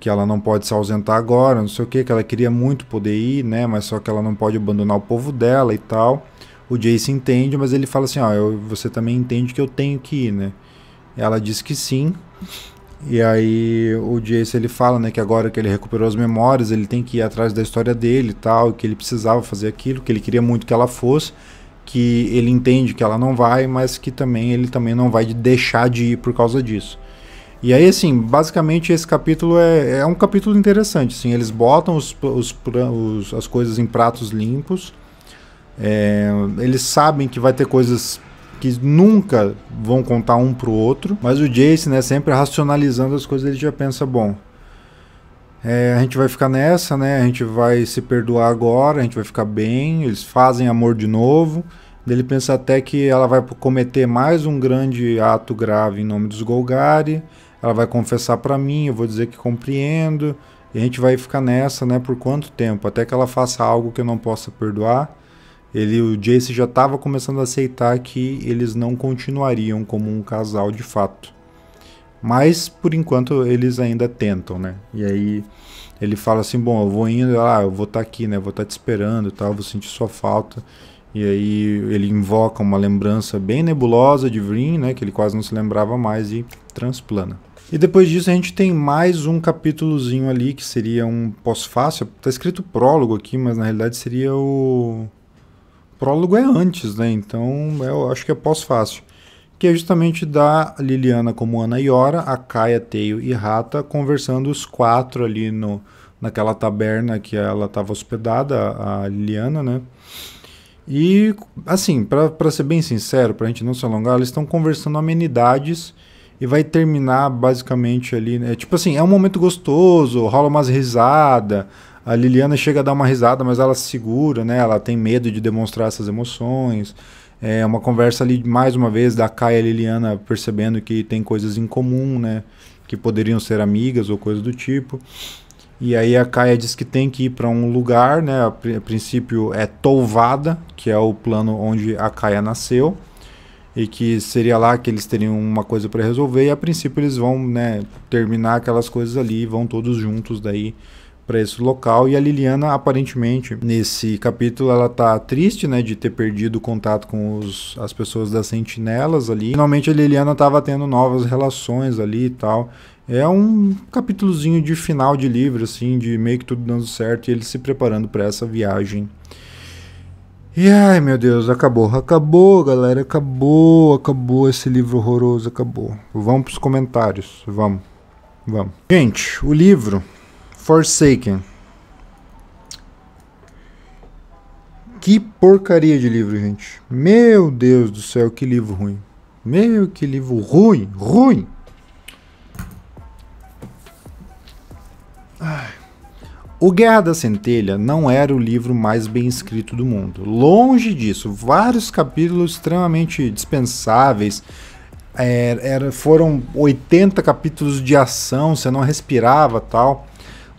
que ela não pode se ausentar agora, não sei o que, que ela queria muito poder ir, né? Mas só que ela não pode abandonar o povo dela e tal. O Jace entende, mas ele fala assim: "Ó, oh, você também entende que eu tenho que ir, né?" Ela diz que sim. E aí o Jace ele fala, né, que agora que ele recuperou as memórias, ele tem que ir atrás da história dele e tal, que ele precisava fazer aquilo, que ele queria muito que ela fosse, que ele entende que ela não vai, mas que também ele também não vai deixar de ir por causa disso. E aí, assim, basicamente esse capítulo é, é um capítulo interessante, assim, eles botam os, os, os as coisas em pratos limpos, é, eles sabem que vai ter coisas que nunca vão contar um pro outro. Mas o Jace, né, sempre racionalizando as coisas, ele já pensa, bom, é, a gente vai ficar nessa, né? A gente vai se perdoar agora, a gente vai ficar bem, eles fazem amor de novo. Ele pensa até que ela vai cometer mais um grande ato grave em nome dos Golgari. Ela vai confessar para mim, eu vou dizer que compreendo. E a gente vai ficar nessa, né, por quanto tempo? Até que ela faça algo que eu não possa perdoar ele, o Jace já estava começando a aceitar que eles não continuariam como um casal de fato. Mas por enquanto eles ainda tentam, né? E aí ele fala assim: "Bom, eu vou indo, ah, eu vou estar tá aqui, né? Vou estar tá te esperando, tal, tá? vou sentir sua falta". E aí ele invoca uma lembrança bem nebulosa de Vryn, né, que ele quase não se lembrava mais e transplana. E depois disso a gente tem mais um capítulozinho ali que seria um pós-fácil. Tá escrito prólogo aqui, mas na realidade seria o prólogo é antes, né? Então eu acho que é pós-fácil. Que é justamente da Liliana como Ana Iora, a Caia, Teio e Rata conversando os quatro ali no, naquela taberna que ela estava hospedada, a Liliana, né? E, assim, para ser bem sincero, para a gente não se alongar, eles estão conversando amenidades e vai terminar basicamente ali, né? Tipo assim, é um momento gostoso, rola umas risadas, a Liliana chega a dar uma risada, mas ela se segura, né? Ela tem medo de demonstrar essas emoções. É uma conversa ali, mais uma vez, da Caia e Liliana percebendo que tem coisas em comum, né? Que poderiam ser amigas ou coisa do tipo. E aí a Caia diz que tem que ir para um lugar, né? A, a princípio é Touvada, que é o plano onde a Caia nasceu e que seria lá que eles teriam uma coisa para resolver e a princípio eles vão né, terminar aquelas coisas ali vão todos juntos daí para esse local e a Liliana aparentemente nesse capítulo ela tá triste, né, de ter perdido o contato com os, as pessoas das sentinelas ali. Finalmente a Liliana tava tendo novas relações ali e tal. É um capítulozinho de final de livro assim, de meio que tudo dando certo e ele se preparando para essa viagem. E ai, meu Deus, acabou. Acabou, galera, acabou, acabou esse livro horroroso, acabou. Vamos pros comentários, vamos. Vamos. Gente, o livro Forsaken. Que porcaria de livro, gente. Meu Deus do céu, que livro ruim. Meu, que livro ruim, ruim. Ai. O Guerra da Centelha não era o livro mais bem escrito do mundo. Longe disso, vários capítulos extremamente dispensáveis. Era, é, era, foram 80 capítulos de ação, você não respirava tal.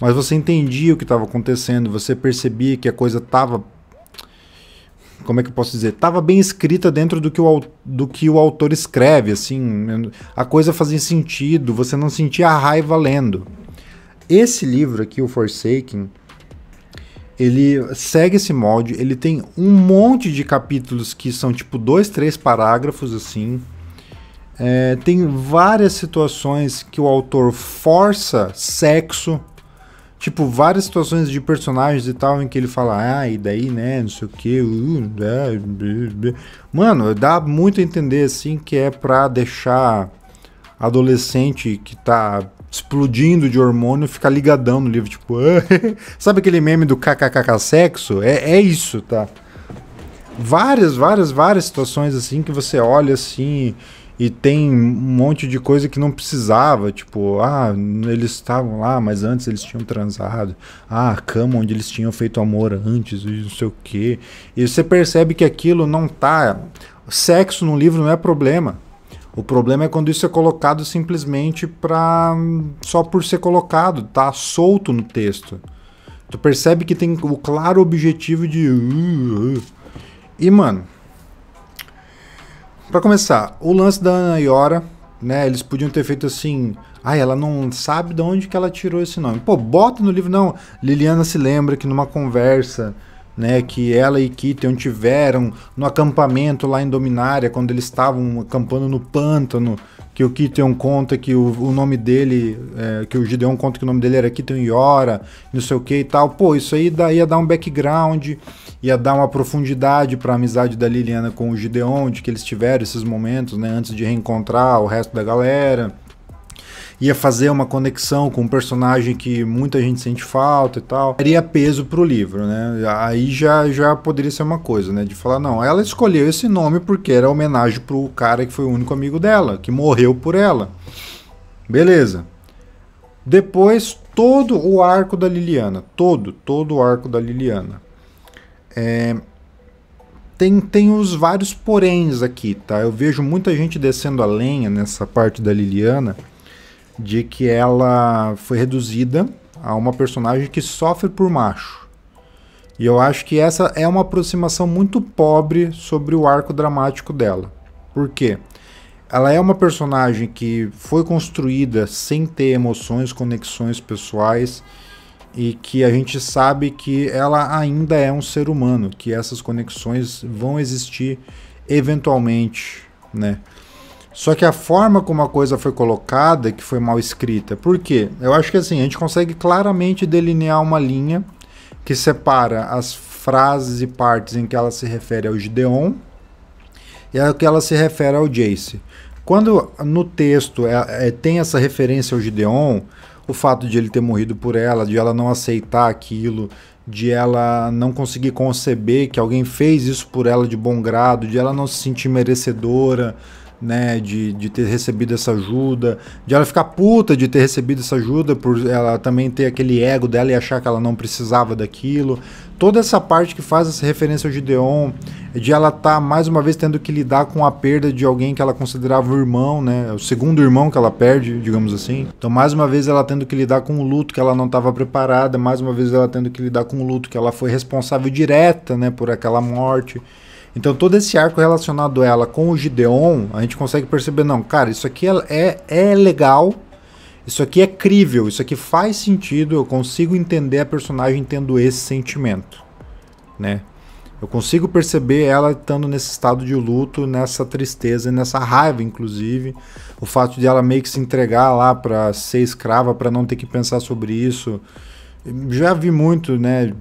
Mas você entendia o que estava acontecendo, você percebia que a coisa estava. Como é que eu posso dizer? Estava bem escrita dentro do que, o, do que o autor escreve, assim. Né? A coisa fazia sentido, você não sentia a raiva lendo. Esse livro aqui, o Forsaken, ele segue esse molde, ele tem um monte de capítulos que são tipo dois, três parágrafos assim. É, tem várias situações que o autor força sexo tipo, várias situações de personagens e tal, em que ele fala, ah, e daí, né, não sei o que, uh, né, mano, dá muito a entender, assim, que é pra deixar adolescente que tá explodindo de hormônio ficar ligadão no livro, tipo, sabe aquele meme do kkkk sexo? É, é isso, tá? Várias, várias, várias situações, assim, que você olha, assim, e tem um monte de coisa que não precisava, tipo, ah, eles estavam lá, mas antes eles tinham transado. Ah, a cama onde eles tinham feito amor antes, e não sei o quê. E você percebe que aquilo não tá sexo no livro não é problema. O problema é quando isso é colocado simplesmente para só por ser colocado, tá solto no texto. Tu percebe que tem o claro objetivo de uh, uh, uh. e mano, para começar, o lance da Ana Iora, né? Eles podiam ter feito assim. Ah, ela não sabe de onde que ela tirou esse nome. Pô, bota no livro. Não, Liliana se lembra que numa conversa, né, que ela e Kitten tiveram no acampamento lá em Dominária, quando eles estavam acampando no pântano, que o Kiteon conta que o, o nome dele, é, que o Gideon conta que o nome dele era Kiteon Yora, não sei o que e tal. Pô, isso aí ia dar um background, ia dar uma profundidade para a amizade da Liliana com o Gideon, de que eles tiveram esses momentos, né, antes de reencontrar o resto da galera ia fazer uma conexão com um personagem que muita gente sente falta e tal, teria peso pro livro, né? Aí já, já poderia ser uma coisa, né? De falar, não, ela escolheu esse nome porque era homenagem pro cara que foi o único amigo dela, que morreu por ela. Beleza. Depois, todo o arco da Liliana. Todo, todo o arco da Liliana. É, tem, tem os vários poréns aqui, tá? Eu vejo muita gente descendo a lenha nessa parte da Liliana de que ela foi reduzida a uma personagem que sofre por macho. E eu acho que essa é uma aproximação muito pobre sobre o arco dramático dela. Por quê? Ela é uma personagem que foi construída sem ter emoções, conexões pessoais e que a gente sabe que ela ainda é um ser humano, que essas conexões vão existir eventualmente, né? Só que a forma como a coisa foi colocada que foi mal escrita. Por quê? Eu acho que assim, a gente consegue claramente delinear uma linha que separa as frases e partes em que ela se refere ao Gideon e ao que ela se refere ao Jace. Quando no texto é, é, tem essa referência ao Gideon, o fato de ele ter morrido por ela, de ela não aceitar aquilo, de ela não conseguir conceber que alguém fez isso por ela de bom grado, de ela não se sentir merecedora, né, de, de ter recebido essa ajuda, de ela ficar puta de ter recebido essa ajuda, por ela também ter aquele ego dela e achar que ela não precisava daquilo. Toda essa parte que faz essa referência ao Gideon, de ela estar tá, mais uma vez tendo que lidar com a perda de alguém que ela considerava o irmão, né, o segundo irmão que ela perde, digamos assim. Então, mais uma vez ela tendo que lidar com o luto que ela não estava preparada, mais uma vez ela tendo que lidar com o luto que ela foi responsável direta, né, por aquela morte. Então todo esse arco relacionado ela com o Gideon, a gente consegue perceber, não, cara, isso aqui é, é, é legal, isso aqui é crível, isso aqui faz sentido, eu consigo entender a personagem tendo esse sentimento, né? Eu consigo perceber ela estando nesse estado de luto, nessa tristeza, nessa raiva, inclusive. O fato de ela meio que se entregar lá para ser escrava, para não ter que pensar sobre isso. Já vi muito, né?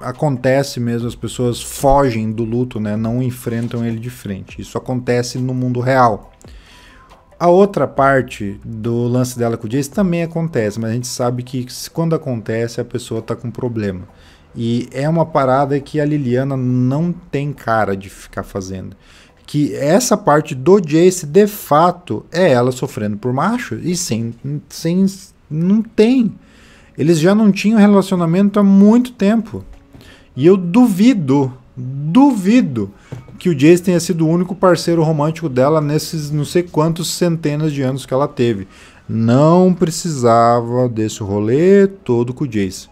Acontece mesmo, as pessoas fogem do luto, né? Não enfrentam ele de frente. Isso acontece no mundo real. A outra parte do lance dela com o Jace também acontece, mas a gente sabe que quando acontece a pessoa tá com problema. E é uma parada que a Liliana não tem cara de ficar fazendo. Que essa parte do Jace, de fato, é ela sofrendo por macho. E sem. sem não tem eles já não tinham relacionamento há muito tempo. E eu duvido, duvido que o Jace tenha sido o único parceiro romântico dela nesses não sei quantos centenas de anos que ela teve. Não precisava desse rolê todo com o Jace.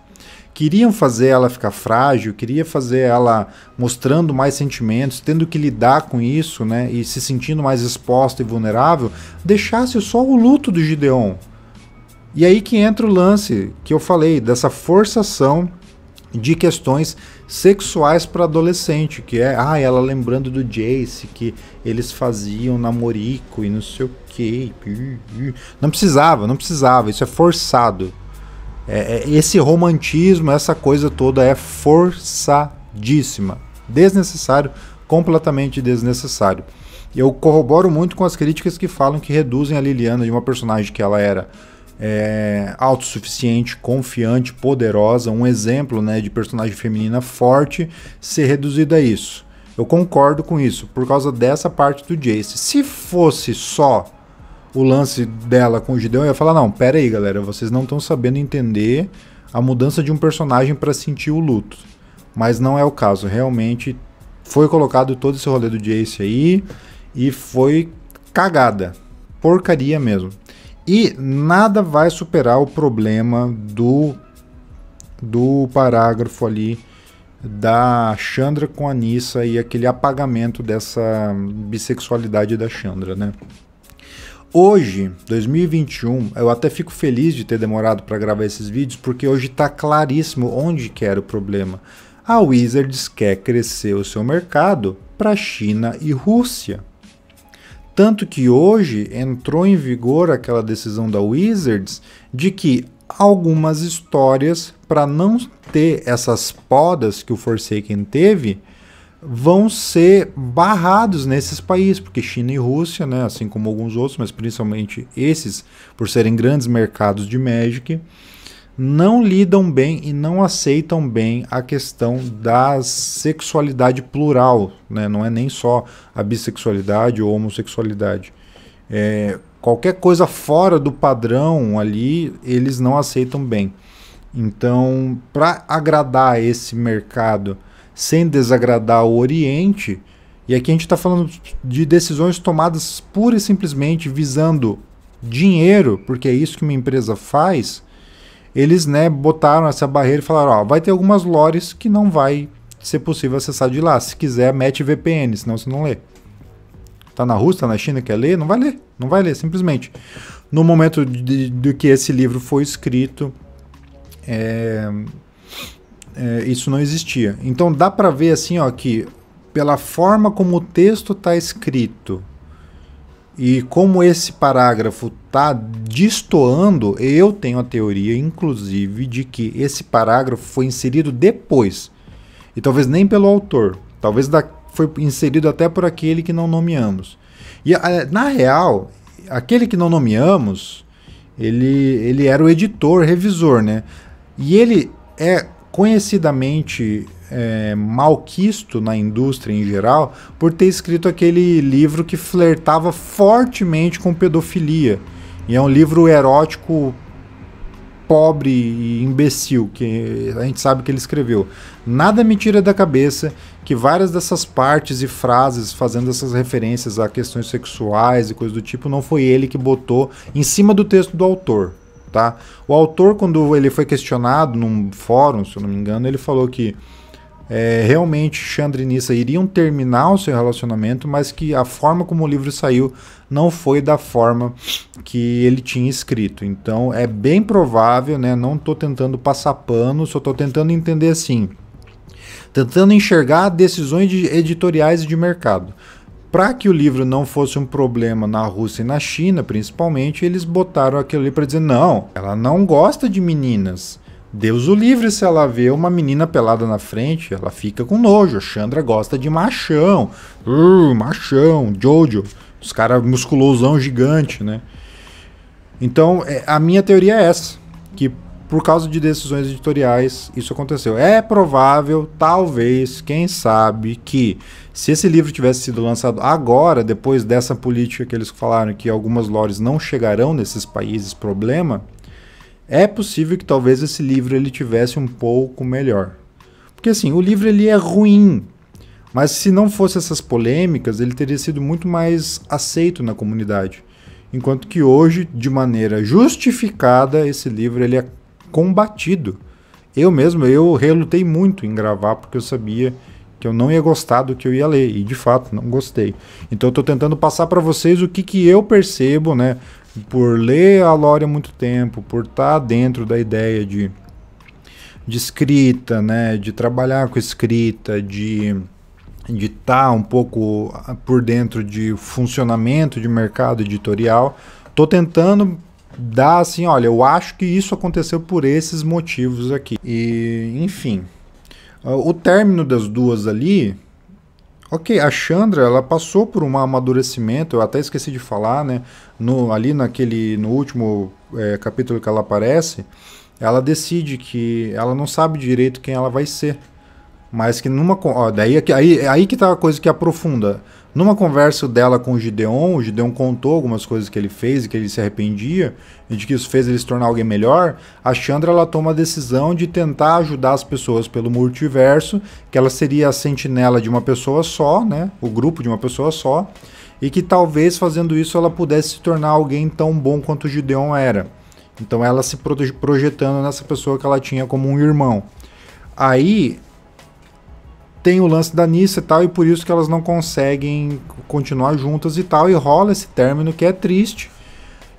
Queriam fazer ela ficar frágil, queria fazer ela mostrando mais sentimentos, tendo que lidar com isso, né? E se sentindo mais exposta e vulnerável, deixasse só o luto do Gideon. E aí que entra o lance que eu falei dessa forçação de questões sexuais para adolescente, que é, ah, ela lembrando do Jace, que eles faziam namorico e não sei o quê Não precisava, não precisava, isso é forçado. É, é, esse romantismo, essa coisa toda é forçadíssima. Desnecessário, completamente desnecessário. Eu corroboro muito com as críticas que falam que reduzem a Liliana de uma personagem que ela era é, autossuficiente, confiante, poderosa, um exemplo né, de personagem feminina forte ser reduzida a isso. Eu concordo com isso, por causa dessa parte do Jace. Se fosse só o lance dela com o Gideon, eu ia falar: não, pera aí, galera, vocês não estão sabendo entender a mudança de um personagem para sentir o luto. Mas não é o caso, realmente foi colocado todo esse rolê do Jace aí e foi cagada. Porcaria mesmo. E nada vai superar o problema do, do parágrafo ali da Chandra com a Nissa e aquele apagamento dessa bissexualidade da Chandra, né? Hoje, 2021, eu até fico feliz de ter demorado para gravar esses vídeos, porque hoje está claríssimo onde que era o problema. A Wizards quer crescer o seu mercado para China e Rússia. Tanto que hoje entrou em vigor aquela decisão da Wizards de que algumas histórias, para não ter essas podas que o Forsaken teve, vão ser barrados nesses países, porque China e Rússia, né, assim como alguns outros, mas principalmente esses, por serem grandes mercados de Magic, não lidam bem e não aceitam bem a questão da sexualidade plural, né? não é nem só a bissexualidade ou homossexualidade. É, qualquer coisa fora do padrão ali, eles não aceitam bem. Então, para agradar esse mercado sem desagradar o Oriente, e aqui a gente está falando de decisões tomadas pura e simplesmente visando dinheiro, porque é isso que uma empresa faz eles né, botaram essa barreira e falaram: ó, vai ter algumas lores que não vai ser possível acessar de lá. Se quiser, mete VPN, senão você não lê. Tá na Rússia, tá na China, quer ler? Não vai ler, não vai ler, simplesmente. No momento de, de que esse livro foi escrito, é, é, isso não existia. Então dá para ver assim, ó, que pela forma como o texto está escrito, e como esse parágrafo está destoando, eu tenho a teoria, inclusive, de que esse parágrafo foi inserido depois. E talvez nem pelo autor. Talvez da, foi inserido até por aquele que não nomeamos. E na real, aquele que não nomeamos, ele, ele era o editor, revisor, né? E ele é conhecidamente é, malquisto na indústria em geral por ter escrito aquele livro que flertava fortemente com pedofilia. E é um livro erótico pobre e imbecil que a gente sabe que ele escreveu. Nada me tira da cabeça que várias dessas partes e frases fazendo essas referências a questões sexuais e coisas do tipo não foi ele que botou em cima do texto do autor, tá? O autor quando ele foi questionado num fórum, se eu não me engano, ele falou que é, realmente Chandra e Nissa iriam terminar o seu relacionamento, mas que a forma como o livro saiu não foi da forma que ele tinha escrito. Então é bem provável, né? Não estou tentando passar pano, só estou tentando entender assim, tentando enxergar decisões de editoriais e de mercado. Para que o livro não fosse um problema na Rússia e na China, principalmente, eles botaram aquilo ali para dizer: não, ela não gosta de meninas Deus o livre se ela vê uma menina pelada na frente, ela fica com nojo. A Chandra gosta de machão. Uh, machão, Jojo. Os caras musculosão gigante, né? Então, é, a minha teoria é essa. Que por causa de decisões editoriais, isso aconteceu. É provável, talvez, quem sabe, que se esse livro tivesse sido lançado agora, depois dessa política que eles falaram que algumas lores não chegarão nesses países, problema, é possível que talvez esse livro ele tivesse um pouco melhor. Porque assim, o livro ele é ruim, mas se não fosse essas polêmicas, ele teria sido muito mais aceito na comunidade. Enquanto que hoje, de maneira justificada, esse livro ele é combatido. Eu mesmo, eu relutei muito em gravar porque eu sabia que eu não ia gostar do que eu ia ler e de fato não gostei. Então eu tô tentando passar para vocês o que que eu percebo, né? por ler a lore há muito tempo, por estar tá dentro da ideia de, de escrita, né, de trabalhar com escrita, de de estar tá um pouco ah, por dentro de funcionamento de mercado editorial, tô tentando dar assim, olha, eu acho que isso aconteceu por esses motivos aqui. E, enfim, ah, o término das duas ali Ok, a Chandra, ela passou por um amadurecimento, eu até esqueci de falar, né? No, ali naquele, no último é, capítulo que ela aparece, ela decide que ela não sabe direito quem ela vai ser. Mas que numa... Ó, daí, é aí, é aí que tá a coisa que aprofunda. Numa conversa dela com o Gideon, o Gideon contou algumas coisas que ele fez e que ele se arrependia, e de que isso fez ele se tornar alguém melhor. A Chandra ela toma a decisão de tentar ajudar as pessoas pelo multiverso, que ela seria a sentinela de uma pessoa só, né? O grupo de uma pessoa só, e que talvez fazendo isso ela pudesse se tornar alguém tão bom quanto o Gideon era. Então ela se projetando nessa pessoa que ela tinha como um irmão. Aí tem o lance da Nissa e tal, e por isso que elas não conseguem continuar juntas e tal, e rola esse término que é triste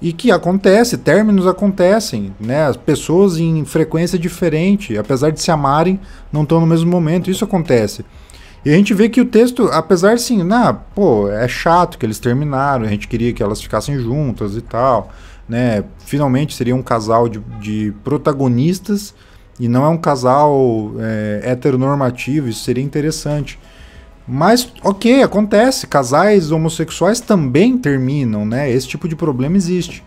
e que acontece, términos acontecem, né? As pessoas em frequência diferente, apesar de se amarem, não estão no mesmo momento, isso acontece. E a gente vê que o texto, apesar sim na, né? pô, é chato que eles terminaram, a gente queria que elas ficassem juntas e tal, né? Finalmente seria um casal de, de protagonistas e não é um casal é, heteronormativo, isso seria interessante. Mas, ok, acontece. Casais homossexuais também terminam, né? Esse tipo de problema existe.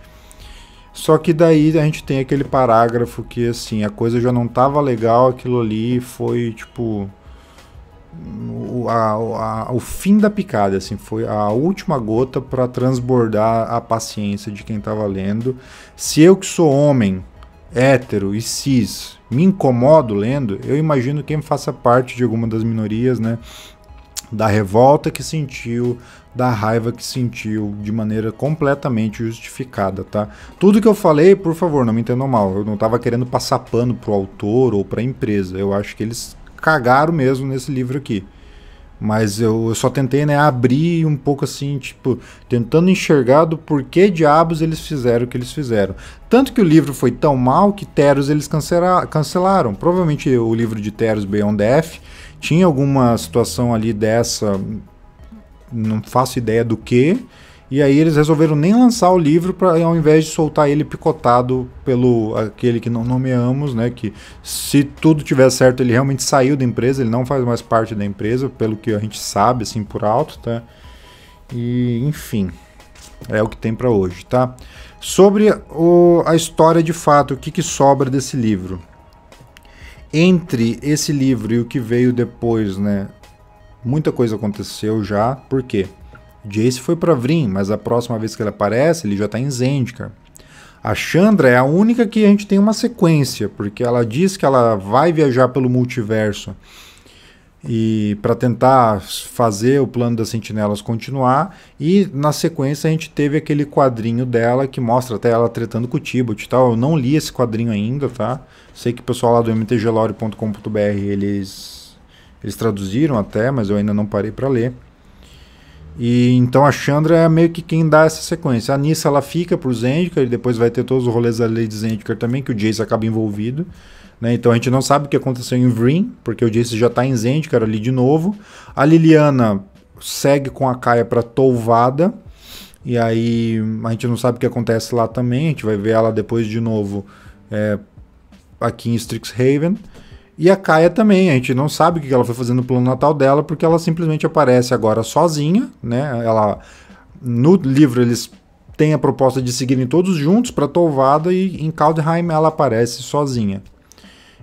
Só que daí a gente tem aquele parágrafo que, assim, a coisa já não tava legal, aquilo ali foi, tipo. O, a, a, o fim da picada, assim, foi a última gota para transbordar a paciência de quem tava lendo. Se eu que sou homem, hétero e cis, me incomodo lendo, eu imagino quem faça parte de alguma das minorias, né? Da revolta que sentiu, da raiva que sentiu de maneira completamente justificada, tá? Tudo que eu falei, por favor, não me entendam mal. Eu não estava querendo passar pano pro autor ou pra empresa. Eu acho que eles cagaram mesmo nesse livro aqui. Mas eu, eu, só tentei né, abrir um pouco assim, tipo, tentando enxergar do porquê diabos eles fizeram o que eles fizeram. Tanto que o livro foi tão mal que Teros eles cancela cancelaram. Provavelmente o livro de Teros Beyond Death tinha alguma situação ali dessa, não faço ideia do que, e aí eles resolveram nem lançar o livro para ao invés de soltar ele picotado pelo aquele que não nomeamos, né, que se tudo tiver certo, ele realmente saiu da empresa, ele não faz mais parte da empresa, pelo que a gente sabe assim por alto, tá? E enfim, é o que tem para hoje, tá? Sobre o, a história de fato, o que, que sobra desse livro? Entre esse livro e o que veio depois, né? Muita coisa aconteceu já, por quê? Jace foi para Vrim, mas a próxima vez que ele aparece, ele já está em Zendikar. A Chandra é a única que a gente tem uma sequência, porque ela diz que ela vai viajar pelo multiverso e para tentar fazer o plano das sentinelas continuar. E na sequência a gente teve aquele quadrinho dela que mostra até ela tretando com o Tibot e tal. Eu não li esse quadrinho ainda, tá? Sei que o pessoal lá do mtglore.com.br eles eles traduziram até, mas eu ainda não parei para ler. E então a Chandra é meio que quem dá essa sequência. A Nissa ela fica pro Zendikar e depois vai ter todos os rolês da Lady Zendikar também, que o Jace acaba envolvido. Né? Então a gente não sabe o que aconteceu em Vryn, porque o Jace já está em Zendikar ali de novo. A Liliana segue com a Kaia para Touvada. E aí a gente não sabe o que acontece lá também. A gente vai ver ela depois de novo é, aqui em Strixhaven. E a Caia também, a gente não sabe o que ela foi fazer no plano natal dela, porque ela simplesmente aparece agora sozinha, né? Ela no livro eles têm a proposta de seguirem todos juntos para Tovada e em Kaldheim ela aparece sozinha.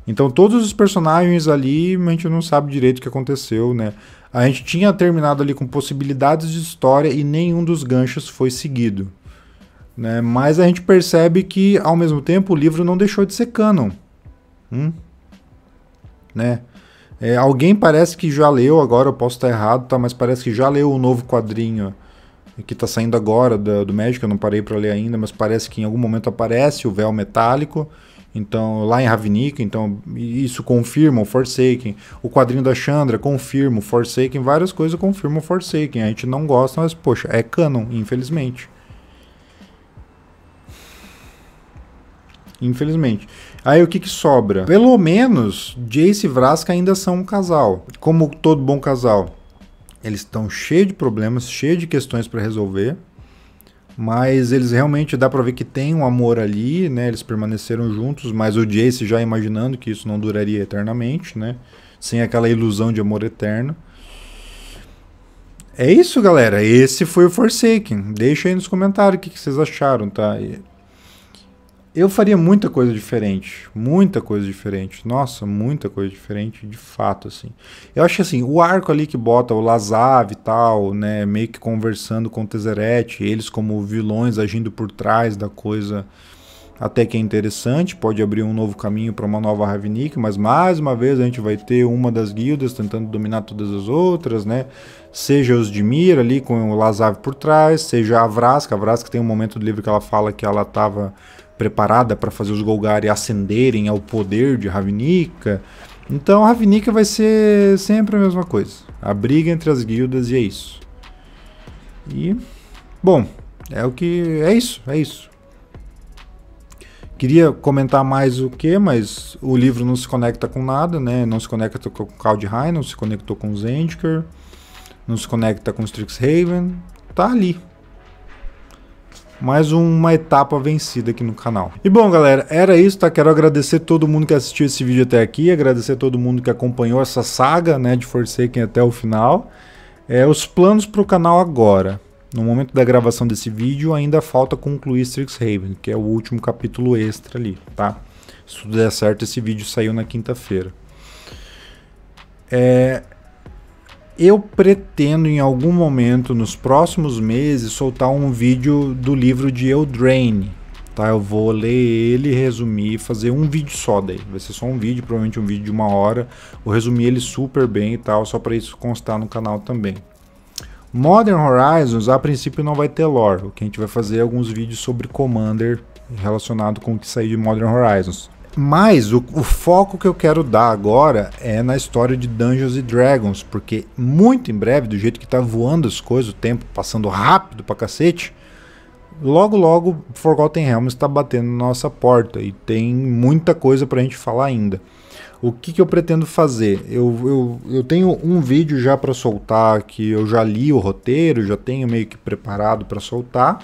Então todos os personagens ali, a gente não sabe direito o que aconteceu, né? A gente tinha terminado ali com possibilidades de história e nenhum dos ganchos foi seguido. Né? Mas a gente percebe que, ao mesmo tempo, o livro não deixou de ser canon. Hum? né? É, alguém parece que já leu agora, eu posso estar errado, tá? Mas parece que já leu o novo quadrinho que está saindo agora do, do Magic, eu não parei para ler ainda, mas parece que em algum momento aparece o véu metálico. Então, lá em Ravnica, então isso confirma o Forsaken. O quadrinho da Chandra confirma o Forsaken, várias coisas confirmam o Forsaken. A gente não gosta, mas poxa, é canon, infelizmente. Infelizmente. Aí o que, que sobra? Pelo menos Jace e Vraska ainda são um casal. Como todo bom casal, eles estão cheios de problemas, cheios de questões para resolver. Mas eles realmente dá para ver que tem um amor ali, né? Eles permaneceram juntos, mas o Jace já imaginando que isso não duraria eternamente, né? Sem aquela ilusão de amor eterno. É isso, galera. Esse foi o Forsaken. Deixa aí nos comentários o que vocês acharam, tá? Eu faria muita coisa diferente, muita coisa diferente. Nossa, muita coisa diferente, de fato, assim. Eu acho que, assim, o arco ali que bota o Lazav e tal, né, meio que conversando com o Tezeret, eles como vilões agindo por trás da coisa, até que é interessante, pode abrir um novo caminho para uma nova Ravnik, mas mais uma vez a gente vai ter uma das guildas tentando dominar todas as outras, né? Seja os de Mir ali com o Lazav por trás, seja a Vraska, a Vraska tem um momento do livro que ela fala que ela tava preparada para fazer os Golgari ascenderem ao poder de Ravnica. Então Ravnica vai ser sempre a mesma coisa. A briga entre as guildas e é isso. E bom, é o que é isso, é isso. Queria comentar mais o que, mas o livro não se conecta com nada, né? Não se conecta com Kaldheim, não se conectou com Zendikar, não se conecta com Strixhaven. Tá ali, mais uma etapa vencida aqui no canal. E bom, galera, era isso, tá? Quero agradecer todo mundo que assistiu esse vídeo até aqui, agradecer todo mundo que acompanhou essa saga, né, de Forsaken até o final. É, os planos para o canal agora. No momento da gravação desse vídeo, ainda falta concluir Strixhaven, que é o último capítulo extra ali, tá? Se tudo der certo, esse vídeo saiu na quinta-feira. É, eu pretendo em algum momento nos próximos meses soltar um vídeo do livro de Eldraine, tá? Eu vou ler ele, resumir, fazer um vídeo só dele. Vai ser só um vídeo, provavelmente um vídeo de uma hora. Vou resumir ele super bem e tal, só para isso constar no canal também. Modern Horizons, a princípio, não vai ter lore. O que a gente vai fazer é alguns vídeos sobre Commander relacionado com o que saiu de Modern Horizons. Mas o, o, foco que eu quero dar agora é na história de Dungeons and Dragons, porque muito em breve, do jeito que tá voando as coisas, o tempo passando rápido pra cacete, logo logo Forgotten Realms está batendo na nossa porta e tem muita coisa pra gente falar ainda. O que, que eu pretendo fazer? Eu, eu, eu tenho um vídeo já para soltar que eu já li o roteiro, já tenho meio que preparado para soltar.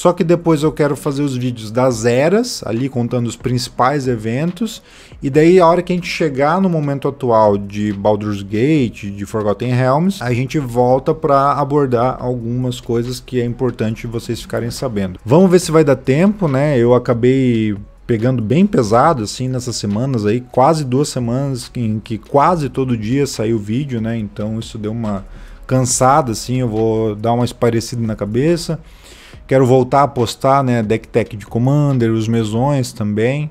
Só que depois eu quero fazer os vídeos das eras, ali contando os principais eventos, e daí a hora que a gente chegar no momento atual de Baldur's Gate, de Forgotten Realms, a gente volta para abordar algumas coisas que é importante vocês ficarem sabendo. Vamos ver se vai dar tempo, né? Eu acabei pegando bem pesado assim nessas semanas aí, quase duas semanas em que quase todo dia saiu vídeo, né? Então isso deu uma cansada assim, eu vou dar uma esparecida na cabeça. Quero voltar a apostar, né? Deck tech de Commander, os mesões também.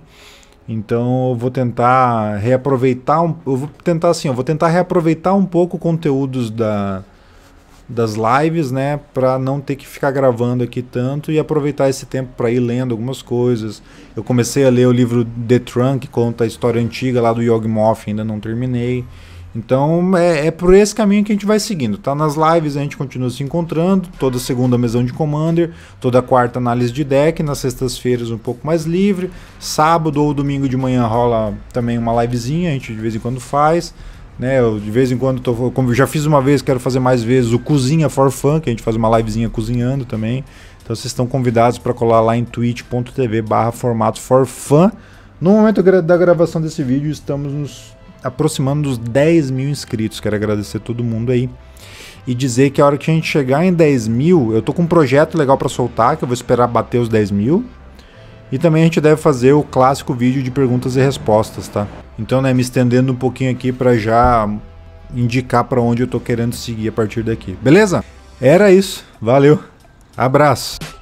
Então eu vou tentar reaproveitar, um, eu vou tentar assim, eu vou tentar reaproveitar um pouco conteúdos da, das lives, né, para não ter que ficar gravando aqui tanto e aproveitar esse tempo para ir lendo algumas coisas. Eu comecei a ler o livro The Trunk, que conta a história antiga lá do Yogg Moth, ainda não terminei. Então é, é, por esse caminho que a gente vai seguindo. Tá nas lives a gente continua se encontrando, toda segunda mesão de commander, toda quarta análise de deck, nas sextas-feiras um pouco mais livre, sábado ou domingo de manhã rola também uma livezinha, a gente de vez em quando faz. Né, eu de vez em quando tô, como já fiz uma vez, quero fazer mais vezes o Cozinha for Fun, que a gente faz uma livezinha cozinhando também. Então vocês estão convidados para colar lá em twitch.tv/formato for fun. No momento da gravação desse vídeo, estamos nos aproximando dos 10 mil inscritos. Quero agradecer todo mundo aí. E dizer que a hora que a gente chegar em 10 mil, eu tô com um projeto legal para soltar, que eu vou esperar bater os 10 mil. E também a gente deve fazer o clássico vídeo de perguntas e respostas, tá? Então, né, me estendendo um pouquinho aqui para já indicar para onde eu tô querendo seguir a partir daqui. Beleza? Era isso. Valeu. Abraço.